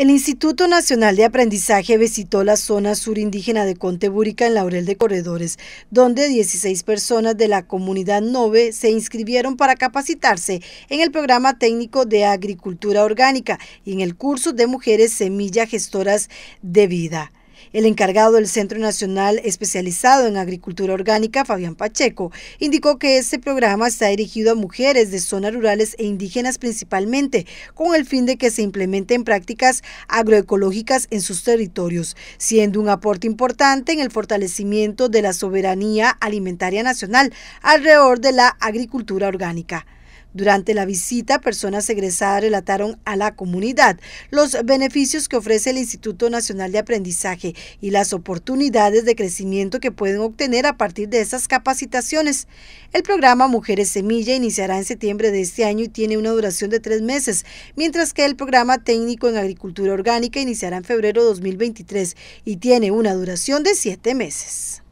El Instituto Nacional de Aprendizaje visitó la zona sur indígena de Contebúrica en Laurel de Corredores, donde 16 personas de la comunidad Nove se inscribieron para capacitarse en el programa técnico de agricultura orgánica y en el curso de mujeres semilla gestoras de vida. El encargado del Centro Nacional Especializado en Agricultura Orgánica, Fabián Pacheco, indicó que este programa está dirigido a mujeres de zonas rurales e indígenas principalmente, con el fin de que se implementen prácticas agroecológicas en sus territorios, siendo un aporte importante en el fortalecimiento de la soberanía alimentaria nacional alrededor de la agricultura orgánica. Durante la visita, personas egresadas relataron a la comunidad los beneficios que ofrece el Instituto Nacional de Aprendizaje y las oportunidades de crecimiento que pueden obtener a partir de esas capacitaciones. El programa Mujeres Semilla iniciará en septiembre de este año y tiene una duración de tres meses, mientras que el programa técnico en agricultura orgánica iniciará en febrero de 2023 y tiene una duración de siete meses.